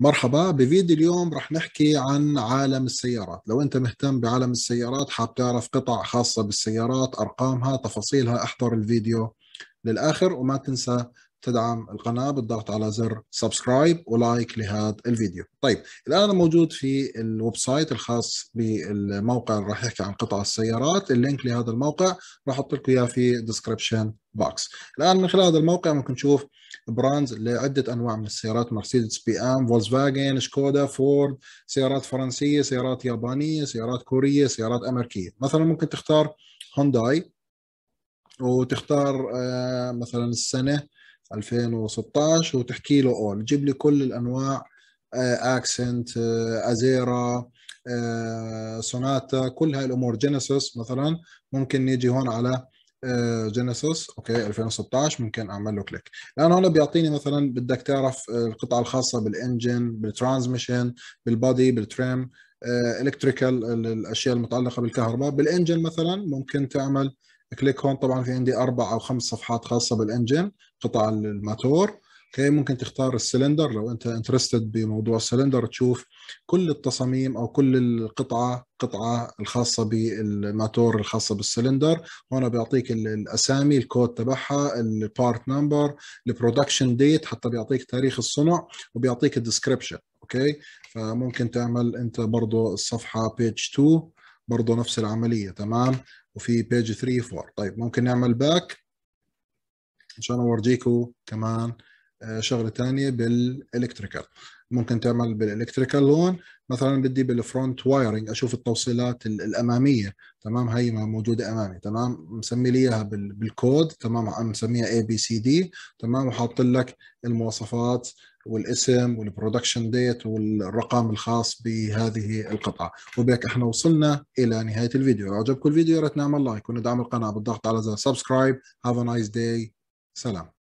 مرحبا بفيديو اليوم رح نحكي عن عالم السيارات لو انت مهتم بعالم السيارات حاب تعرف قطع خاصة بالسيارات ارقامها تفاصيلها احضر الفيديو للاخر وما تنسى تدعم القناه بالضغط على زر سبسكرايب ولايك لهذا الفيديو. طيب الان موجود في الويب سايت الخاص بالموقع اللي راح يحكي عن قطع السيارات، اللينك لهذا الموقع راح احط لكم اياه في ديسكربشن بوكس. الان من خلال هذا الموقع ممكن تشوف براندز لعده انواع من السيارات مرسيدس بي ام، فولكس فاجن، شكودا، فورد، سيارات فرنسيه، سيارات يابانيه، سيارات كوريه، سيارات امريكيه. مثلا ممكن تختار هونداي وتختار آه، مثلا السنه 2016 وتحكي له اول جيب لي كل الانواع اكسنت ازيرا سوناتا كل هاي الامور جينيسيس مثلا ممكن نيجي هون على جينيسيس آه، اوكي 2016 ممكن اعمل له كليك لانه هون بيعطيني مثلا بدك تعرف آه، القطعه الخاصه بالانجن بالترانزميشن بالبادي بالتريم الكتريكال آه، الاشياء المتعلقه بالكهرباء بالانجن مثلا ممكن تعمل كليك هون طبعا في عندي اربع او خمس صفحات خاصه بالانجن قطع الماتور اوكي ممكن تختار السلندر لو انت انترستد بموضوع السلندر تشوف كل التصاميم او كل القطعه قطعه الخاصه بالماتور الخاصه بالسلندر هون بيعطيك الاسامي الكود تبعها البارت نمبر البرودكشن ديت حتى بيعطيك تاريخ الصنع وبيعطيك الديسكربشن اوكي فممكن تعمل انت برضه الصفحه بيج 2 برضه نفس العمليه تمام وفي بيج 3 4 طيب ممكن نعمل باك مشان اورجيكم كمان آه، شغله ثانيه بالالكتريكال ممكن تعمل بالالكتريكال لون مثلا بدي بالفرونت وايرنج اشوف التوصيلات الاماميه تمام هي موجوده امامي تمام مسمي لي اياها بالكود تمام مسميها اي بي سي دي تمام وحاط لك المواصفات والاسم والبرودكشن ديت والرقم الخاص بهذه القطعه وبهيك احنا وصلنا الى نهايه الفيديو لو عجبكم الفيديو يا ريت نعمل لايك وندعم القناه بالضغط على زر سبسكرايب هاف ا نايس داي سلام